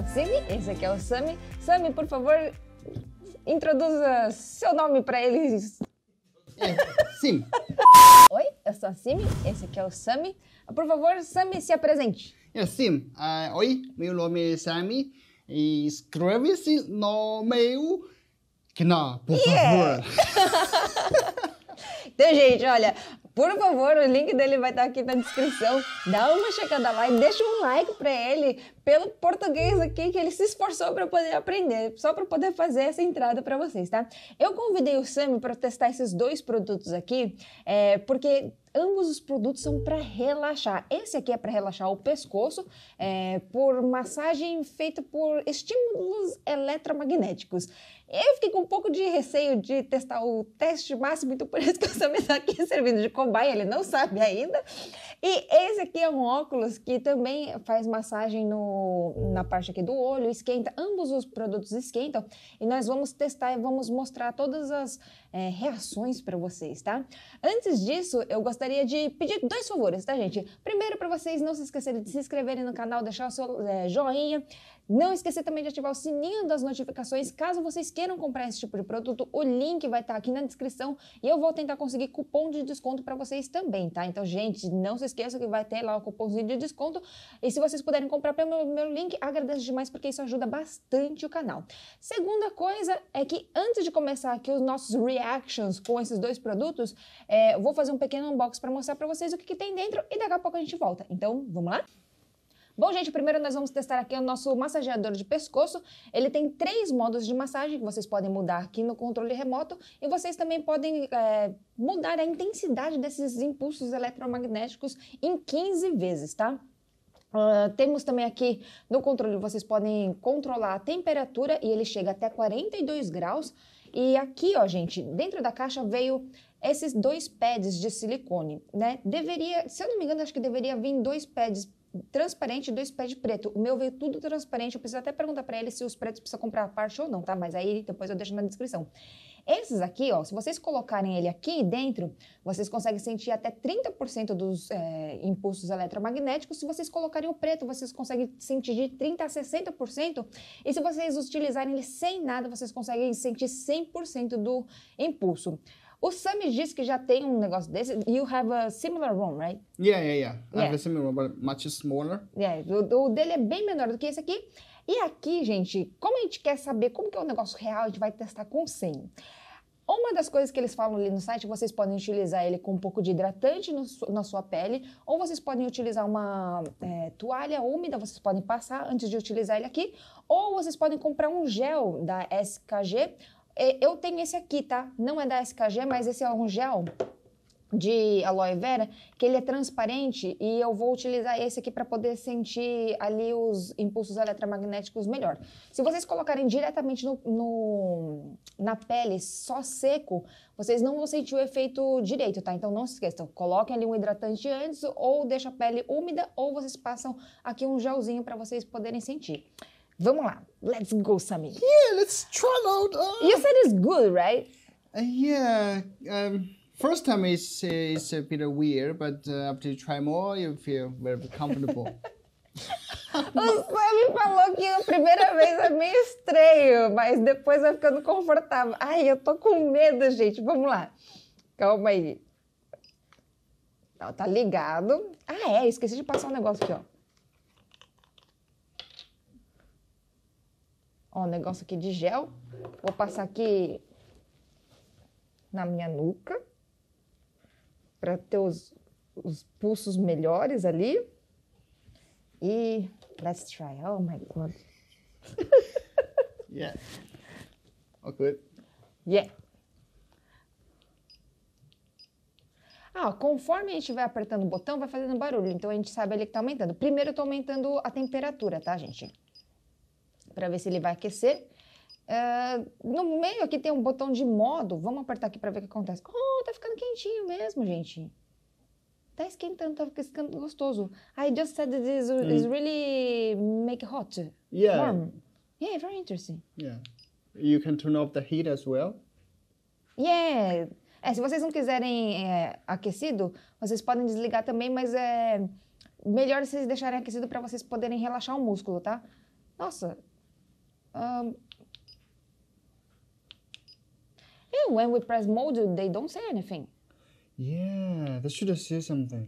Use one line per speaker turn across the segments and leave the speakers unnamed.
Satsini, esse aqui é o Sami. Sami, por favor, introduza seu nome para eles. Sim. Oi, eu sou a Simi,
esse aqui é o Sami. Por favor, Sami, se apresente. Eu, sim. Uh, oi, meu nome é Sami e se no meu canal, por yeah. favor. então, gente, olha, por favor, o
link dele vai estar tá aqui na descrição. Dá uma checada lá e deixa um like para ele pelo português aqui que ele se esforçou para poder aprender, só para poder fazer essa entrada para vocês, tá? Eu convidei o Sami para testar esses dois produtos aqui, é, porque Ambos os produtos são para relaxar. Esse aqui é para relaxar o pescoço é, por massagem feita por estímulos eletromagnéticos. Eu fiquei com um pouco de receio de testar o teste máximo, então por isso que essa mesa aqui servindo de cobaia, ele não sabe ainda. E esse aqui é um óculos que também faz massagem no, na parte aqui do olho, esquenta. Ambos os produtos esquentam e nós vamos testar e vamos mostrar todas as é, reações para vocês, tá? Antes disso, eu gostaria de pedir dois favores, tá, gente? Primeiro, para vocês não se esquecerem de se inscreverem no canal, deixar o seu é, joinha. Não esquecer também de ativar o sininho das notificações caso vocês queiram comprar esse tipo de produto. O link vai estar tá aqui na descrição e eu vou tentar conseguir cupom de desconto para vocês também, tá? Então, gente, não se esqueça que vai ter lá o cupomzinho de desconto. E se vocês puderem comprar pelo meu link, agradeço demais porque isso ajuda bastante o canal. Segunda coisa é que antes de começar aqui os nossos reacts, reactions com esses dois produtos, é, vou fazer um pequeno unboxing para mostrar para vocês o que, que tem dentro e daqui a pouco a gente volta. Então, vamos lá? Bom, gente, primeiro nós vamos testar aqui o nosso massageador de pescoço. Ele tem três modos de massagem que vocês podem mudar aqui no controle remoto e vocês também podem é, mudar a intensidade desses impulsos eletromagnéticos em 15 vezes, tá? Uh, temos também aqui no controle, vocês podem controlar a temperatura e ele chega até 42 graus. E aqui, ó, gente, dentro da caixa veio esses dois pads de silicone, né? Deveria, se eu não me engano, acho que deveria vir dois pads transparente e dois pads preto. O meu veio tudo transparente, eu preciso até perguntar para ele se os pretos precisa comprar a parte ou não, tá? Mas aí depois eu deixo na descrição. Esses aqui, ó, se vocês colocarem ele aqui dentro, vocês conseguem sentir até 30% dos é, impulsos eletromagnéticos. Se vocês colocarem o preto, vocês conseguem sentir de 30% a 60%. E se vocês utilizarem ele sem nada, vocês conseguem sentir 100% do impulso. O Sammy diz que já tem um negócio desse. You have a similar one, right?
Yeah, yeah, yeah. I yeah. have a similar one, but much smaller.
Yeah, o, o dele é bem menor do que esse aqui. E aqui, gente, como a gente quer saber como que é o negócio real, a gente vai testar com 100. Uma das coisas que eles falam ali no site, vocês podem utilizar ele com um pouco de hidratante no, na sua pele, ou vocês podem utilizar uma é, toalha úmida, vocês podem passar antes de utilizar ele aqui, ou vocês podem comprar um gel da SKG. Eu tenho esse aqui, tá? Não é da SKG, mas esse é um gel de aloe vera, que ele é transparente e eu vou utilizar esse aqui para poder sentir ali os impulsos eletromagnéticos melhor. Se vocês colocarem diretamente no, no, na pele só seco, vocês não vão sentir o efeito direito, tá? Então não se esqueçam, coloquem ali um hidratante antes ou deixa a pele úmida ou vocês passam aqui um gelzinho para vocês poderem sentir. Vamos lá, let's go, Sami. Yeah, let's try out. Uh... You said it's good,
right? Uh, yeah. Um... First time is uh, is a bit weird, but uh, after you try more, you feel very comfortable. O Sam
falou que a primeira vez é meio estranho, mas depois vai ficando confortável. Ai, eu tô com medo, gente. Vamos lá. Calma aí. tá ligado. Ah, é, esqueci de passar um negócio aqui, ó. Ó, um negócio aqui de gel. Vou passar aqui na minha nuca para ter os, os pulsos melhores ali. E let's try. Oh my
god. yeah. All good.
Yeah. Ah, conforme a gente vai apertando o botão, vai fazendo barulho. Então a gente sabe ali que tá aumentando. Primeiro eu tô aumentando a temperatura, tá, gente? Para ver se ele vai aquecer. Uh, no meio aqui tem um botão de modo. Vamos apertar aqui para ver o que acontece. Oh, tá ficando quentinho mesmo, gente. Tá esquentando, tá ficando gostoso. I just said that this mm. Hum. is really make hot.
Yeah. Warm.
Yeah, very interesting.
Yeah. You can turn off the heat as well.
Yeah. É, se vocês não quiserem é, aquecido, vocês podem desligar também, mas é melhor vocês deixarem aquecido para vocês poderem relaxar o músculo, tá? Nossa. Um, And when we press mode, they don't say anything.
Yeah, they should have said something.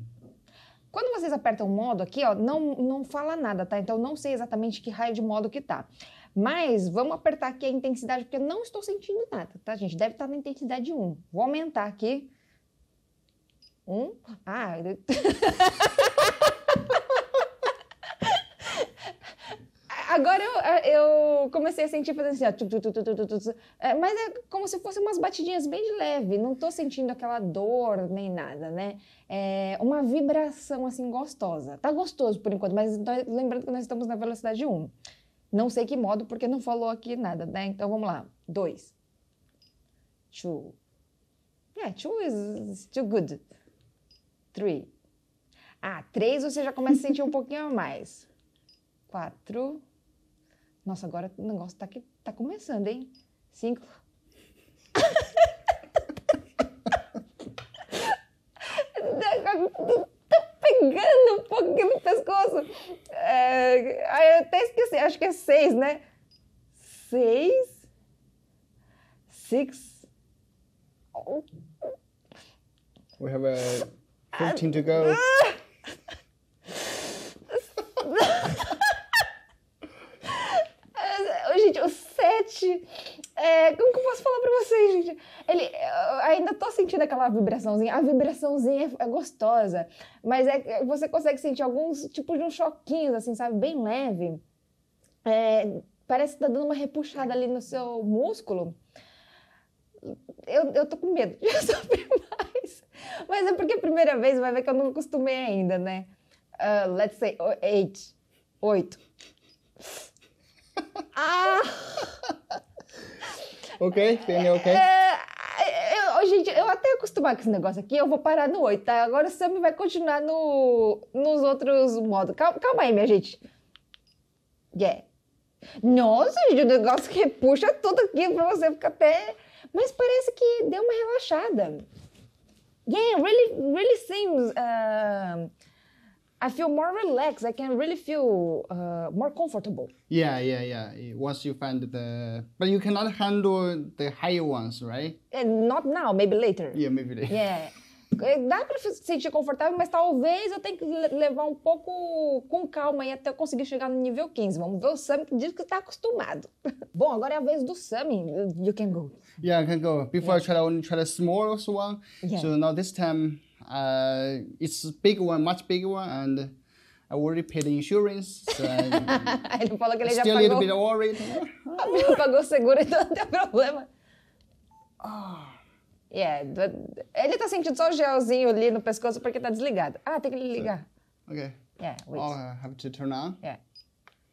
Quando vocês apertam modo aqui, ó, não, não fala nada, tá? Então não sei exatamente que raio de modo que tá. Mas vamos apertar aqui a intensidade, porque não estou sentindo nada, tá, gente? Deve estar na intensidade 1. Vou aumentar aqui. 1. Ah. comecei a sentir fazendo assim, ó, tu, tu, tu, é, mas é como se fossem umas batidinhas bem de leve, não tô sentindo aquela dor nem nada, né? É uma vibração assim gostosa. Tá gostoso por enquanto, mas lembrando que nós estamos na velocidade 1. Não sei que modo, porque não falou aqui nada, né? Então vamos lá. 2. Two. Yeah, two is too good. Three. Ah, três você já começa a sentir um pouquinho a mais. Quatro. Nossa, agora o negócio tá, aqui tá começando, hein? Cinco. tá pegando um pouco aqui no pescoço. É, eu até esqueci, acho que é seis, né? Seis. Six.
We have a 15 to go. Ah!
gente, o set. É, como que eu posso falar pra vocês, gente? Ele, ainda tô sentindo aquela vibraçãozinha. A vibraçãozinha é, é gostosa, mas é, é, você consegue sentir alguns tipos de uns choquinhos, assim, sabe? Bem leve. É, parece que tá dando uma repuxada ali no seu músculo. Eu, eu tô com medo de saber mais. Mas é porque é a primeira vez, vai ver que eu não acostumei ainda, né? Uh, let's say eight. Oito. Ah! ok, entendeu? Ok. É, é eu, oh, gente, eu até acostumar com esse negócio aqui, eu vou parar no 8, tá? Agora o Sam vai continuar no, nos outros modos. Calma, calma aí, minha gente. Yeah. Nossa, gente, o negócio que puxa tudo aqui pra você ficar até. Mas parece que deu uma relaxada. Yeah, really, really seems. Uh I feel more relaxed. I can really feel uh, more comfortable.
Yeah, yeah, yeah. Once you find the, but you cannot handle the higher ones, right? And not now. Maybe later. Yeah, maybe later. Yeah. É, dá para se sentir confortável, mas
talvez eu tenha que levar um pouco com calma aí até eu conseguir chegar no nível 15. Vamos ver o Sam que diz que está acostumado. Bom, agora é a vez do Sam. You can go.
Yeah, I can go. Before yeah. I try I only try the smallest one. Yeah. So now this time uh, it's big one, much bigger one, and I already paid the insurance. So
ele falou que ele já pagou. Still a little bit worried. pagou seguro, então não tem problema. Ah. Oh. Yeah. É, ele tá sentindo só o gelzinho ali no pescoço porque tá desligado. Ah, tem que ligar. Ok. Yeah, é, wait.
Oh, have to turn on? Yeah. É.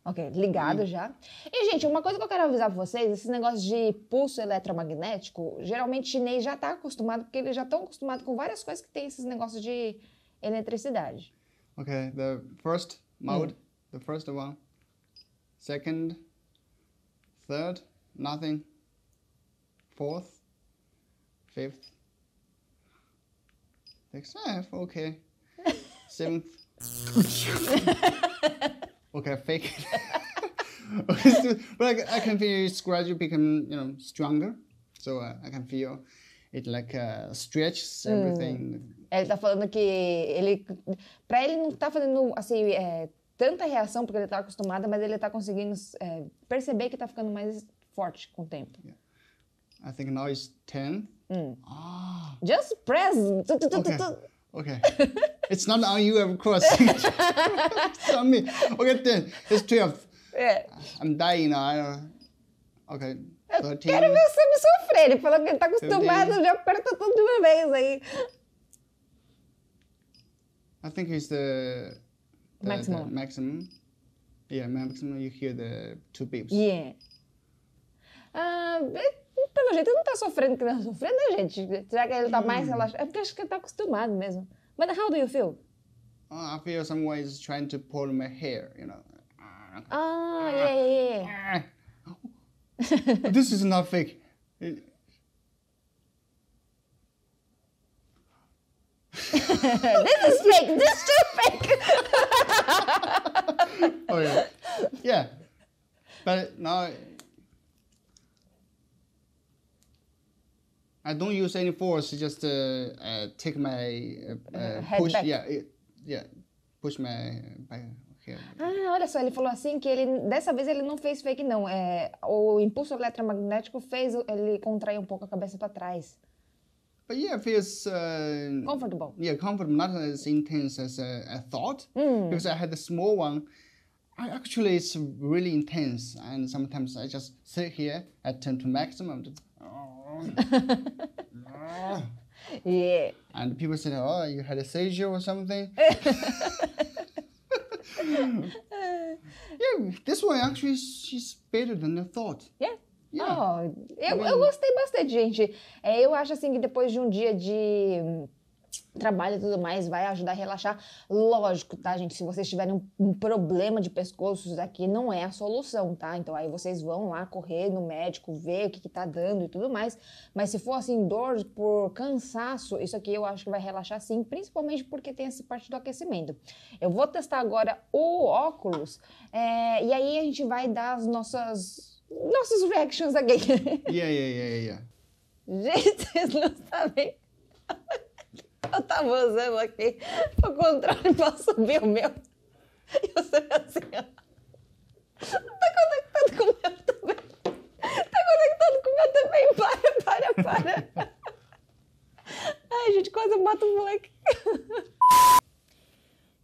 Ok,
ligado hum. já. E, gente, uma coisa que eu quero avisar pra vocês, esse negócio de pulso eletromagnético, geralmente o chinês já tá acostumado, porque eles já estão acostumados com várias coisas que tem esses negócios de eletricidade.
Ok, the first mode, hum. the first one, second, third, nothing, fourth, Fifth. Sixth. Ah, okay. Seventh. okay, fake but I, I, can feel gradually become you know stronger, so uh, I can feel it like uh, stretches mm. everything.
Ele tá falando que ele, para ele não tá fazendo assim é, tanta reação porque ele tá acostumado, mas ele tá conseguindo é, perceber que tá ficando mais forte com o tempo. Yeah.
I think now it's 10 Mm. Ah. Just press. Okay. okay. it's not on you, of course. it's on me. Okay, then. It's 12. Yeah. I'm dying now. I don't... Okay. 13, quero ver você
me sofrer. Ele falou que ele tá acostumado, 13. já aperta tudo de uma vez aí.
I think it's the, the maximum. The maximum. Yeah, maximum. You hear the two beeps. Yeah.
Uh, but. pelo jeito ele não está sofrendo que está sofrendo, né, gente? Será que ele está mais hum. relaxado? É porque acho que ele está acostumado mesmo. But how do you feel?
Uh, I feel someone is trying to pull my hair, you know. Ah, uh, yeah, yeah, yeah. This is not fake. this is
fake. This is too
fake. oh yeah, yeah. But now I don't use any force. Just uh, uh, take my uh, push. Back. Yeah, yeah, push my back.
Ah, olha só, ele falou assim que ele dessa vez ele não fez fake não, é o impulso eletromagnético fez ele contrair um pouco a cabeça para trás.
But yeah, feels uh, comfortable. Yeah, comfortable, not as intense as uh, I thought mm. because I had a small one. I, actually, it's really intense, and sometimes I just sit here, I turn to maximum. Just, yeah. And people said, oh, you had a seizure or something. yeah, this one actually she's better than I thought.
Yeah. Yeah. Oh, eu, eu gostei bastante, gente. É, eu acho assim que depois de um dia de trabalho e tudo mais, vai ajudar a relaxar. Lógico, tá, gente? Se vocês tiverem um problema de pescoço, isso aqui não é a solução, tá? Então aí vocês vão lá correr no médico, ver o que, que tá dando e tudo mais. Mas se for assim, dor por cansaço, isso aqui eu acho que vai relaxar sim, principalmente porque tem essa parte do aquecimento. Eu vou testar agora o óculos é, e aí a gente vai dar as nossas. Nossos reactions aqui.
Yeah, yeah, yeah, yeah.
Gente, vocês não sabem. Eu tava usando aqui o controle pra subir o meu. E eu sei assim, ó. Tá conectado com o meu também. Tá conectado com o meu também. Para, para, para. Ai, gente, quase eu mato o moleque.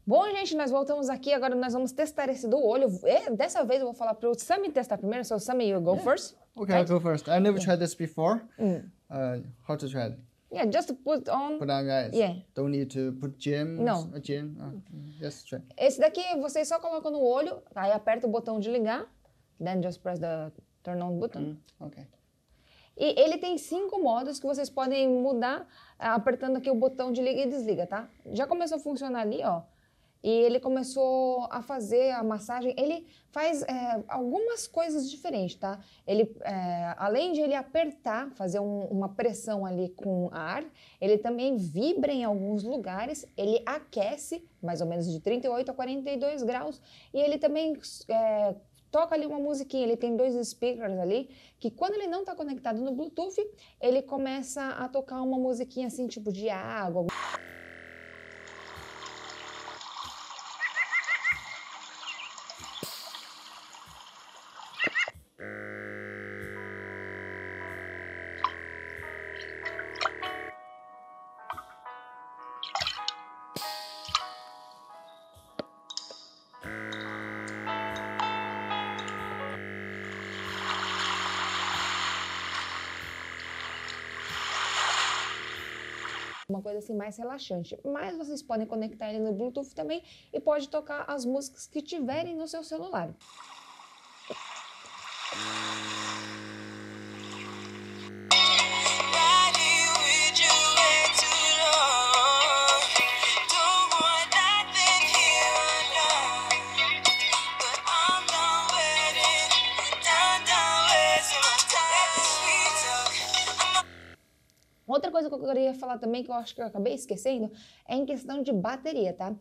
Bom, gente, nós voltamos aqui. Agora nós vamos testar esse do olho. E é, dessa vez eu vou falar pro Sammy testar primeiro. So, Sammy, you go yeah. first. Okay, right? I'll
go first. I never tried this before. Mm. Uh, how to try it?
Yeah, just put on. Put
on guys. Yeah. Don't need to put gems. Não. A gem. Oh, just try.
Esse daqui você só coloca no olho, aí aperta o botão de ligar. Then just press the turn on button. Mm, ok. E ele tem cinco modos que vocês podem mudar ah, apertando aqui o botão de liga e desliga, tá? Já começou a funcionar ali, ó. E ele começou a fazer a massagem. Ele faz é, algumas coisas diferentes, tá? Ele, é, além de ele apertar, fazer um, uma pressão ali com ar, ele também vibra em alguns lugares, ele aquece, mais ou menos de 38 a 42 graus, e ele também é, toca ali uma musiquinha, ele tem dois speakers ali, que quando ele não está conectado no Bluetooth, ele começa a tocar uma musiquinha assim, tipo de água. uma coisa assim mais relaxante. Mas vocês podem conectar ele no Bluetooth também e pode tocar as músicas que tiverem no seu celular. poderia falar também, que eu acho que eu acabei esquecendo, é em questão de bateria, tá?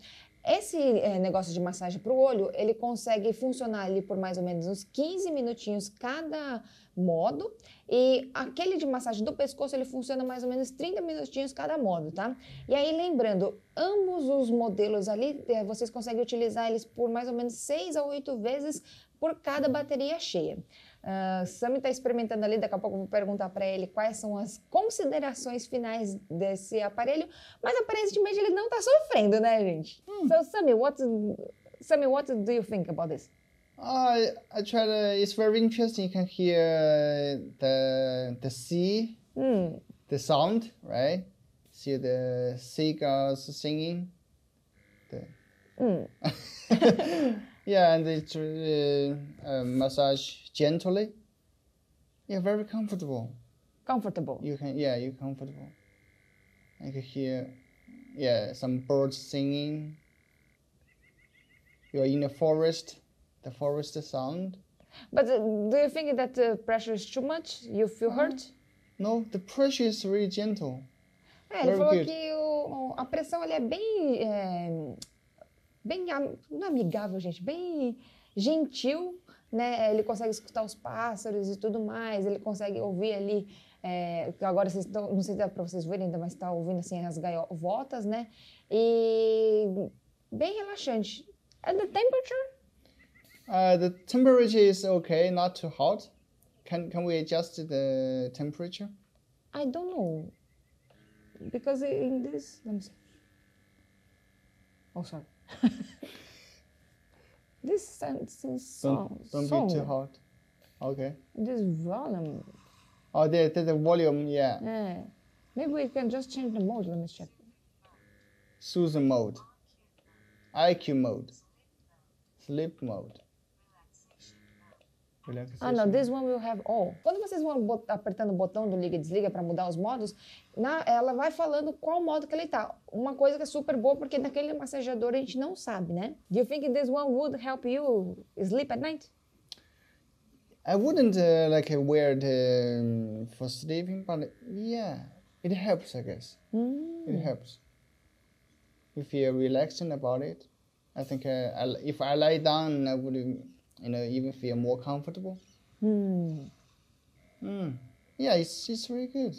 Esse é, negócio de massagem para o olho, ele consegue funcionar ali por mais ou menos uns 15 minutinhos cada modo. E aquele de massagem do pescoço, ele funciona mais ou menos 30 minutinhos cada modo, tá? E aí, lembrando, ambos os modelos ali, eh, vocês conseguem utilizar eles por mais ou menos 6 a 8 vezes por cada bateria cheia. Ah, Sammy está experimentando ali, daqui a pouco eu vou perguntar para ele quais são as considerações finais desse aparelho, mas aparentemente ele não está sofrendo, né, gente? Hum. So, Sami, what, Sammy, what do you think about this?
I, I try to, it's very interesting. You can hear the, the sea, mm. the sound, right? See the seagulls singing. The... Mm. Yeah, and it's uh, um, massage gently. Yeah, very comfortable. Comfortable. You can yeah, you're comfortable. I can hear yeah, some birds singing. You're in the forest, the forest sound.
But uh, do you think that the pressure is too much? You feel uh, hurt?
No, the pressure is really gentle. É, ele falou good. que
o, a pressão é bem é, eh, bem não é amigável, gente, bem gentil, né? Ele consegue escutar os pássaros e tudo mais, ele consegue ouvir ali é, agora vocês tão, não sei se dá para vocês verem ainda, mas está ouvindo assim as gaivotas, né? E bem relaxante. And the temperature?
Uh, the temperature is okay, not too hot. Can can we adjust the temperature?
I don't know because in this, let me see. Oh, sorry. this sentence song. Don't, don't be too
hard. Okay.
This volume.
Oh, the the the volume, yeah.
Yeah. Maybe we can just change the mode. Let me check.
Susan mode. IQ mode. Sleep mode. É ah, não, this assim.
one will have all. Quando vocês vão apertando o botão do liga e desliga para mudar os modos, na, ela vai falando qual modo que ele tá. Uma coisa que é super boa, porque naquele massageador a gente não sabe, né? Do you think this one would help you sleep at night?
I wouldn't uh, like uh, wear it um, for sleeping, but yeah, it helps, I guess. Mm. It helps. If you're relaxing about it, I think uh, I, if I lie down, I would and uh, even feel more comfortable. Hmm. Hmm. Yeah, it's, it's really good.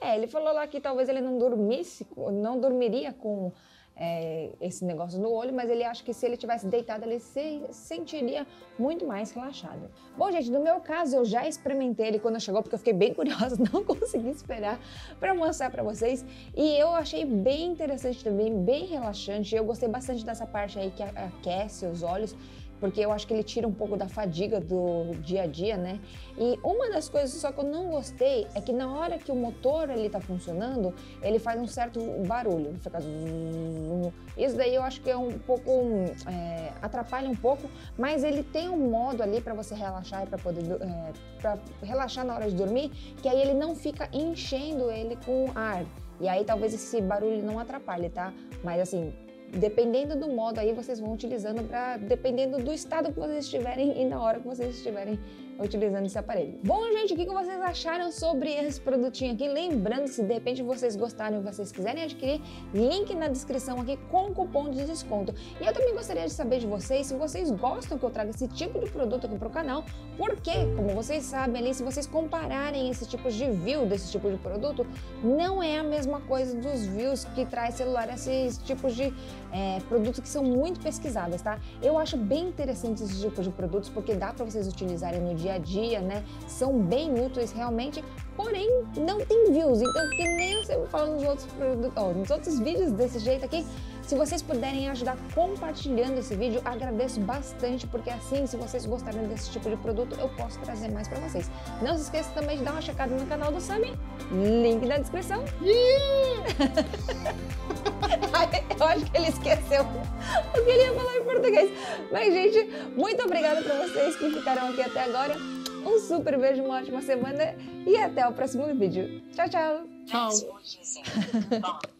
É, ele falou lá que talvez ele não dormisse, não dormiria com é, esse negócio no olho, mas ele acha que se ele tivesse deitado, ele se sentiria muito mais relaxado. Bom, gente, no meu caso, eu já experimentei ele quando chegou, porque eu fiquei bem curiosa, não consegui esperar para mostrar para vocês. E eu achei bem interessante também, bem relaxante. Eu gostei bastante dessa parte aí que aquece os olhos porque eu acho que ele tira um pouco da fadiga do dia a dia, né? E uma das coisas só que eu não gostei é que na hora que o motor ele tá funcionando, ele faz um certo barulho, fica isso daí eu acho que é um pouco é, atrapalha um pouco, mas ele tem um modo ali para você relaxar e para poder é, para relaxar na hora de dormir, que aí ele não fica enchendo ele com ar. E aí talvez esse barulho não atrapalhe, tá? Mas assim, dependendo do modo aí vocês vão utilizando para dependendo do estado que vocês estiverem e na hora que vocês estiverem utilizando esse aparelho. Bom, gente, o que vocês acharam sobre esse produtinho aqui? Lembrando se de repente vocês gostarem, vocês quiserem adquirir, link na descrição aqui com cupom de desconto. E eu também gostaria de saber de vocês se vocês gostam que eu traga esse tipo de produto aqui pro canal, porque, como vocês sabem ali, se vocês compararem esses tipos de view desse tipo de produto, não é a mesma coisa dos views que traz celular, esses tipos de é, produtos que são muito pesquisados, tá? Eu acho bem interessante esses tipos de produtos porque dá para vocês utilizarem no dia dia a dia, né? São bem úteis realmente, porém não tem views. Então, que nem eu sempre falo nos outros, nos outros vídeos desse jeito aqui, se vocês puderem ajudar compartilhando esse vídeo, agradeço bastante, porque assim, se vocês gostarem desse tipo de produto, eu posso trazer mais para vocês. Não se esqueça também de dar uma checada no canal do Sami, link na descrição. Yeah! Eu acho que ele esqueceu o que ele ia falar em português. Mas, gente, muito obrigada para vocês que ficaram aqui até agora. Um super beijo, uma ótima semana e até o próximo vídeo. Tchau, tchau. Tchau.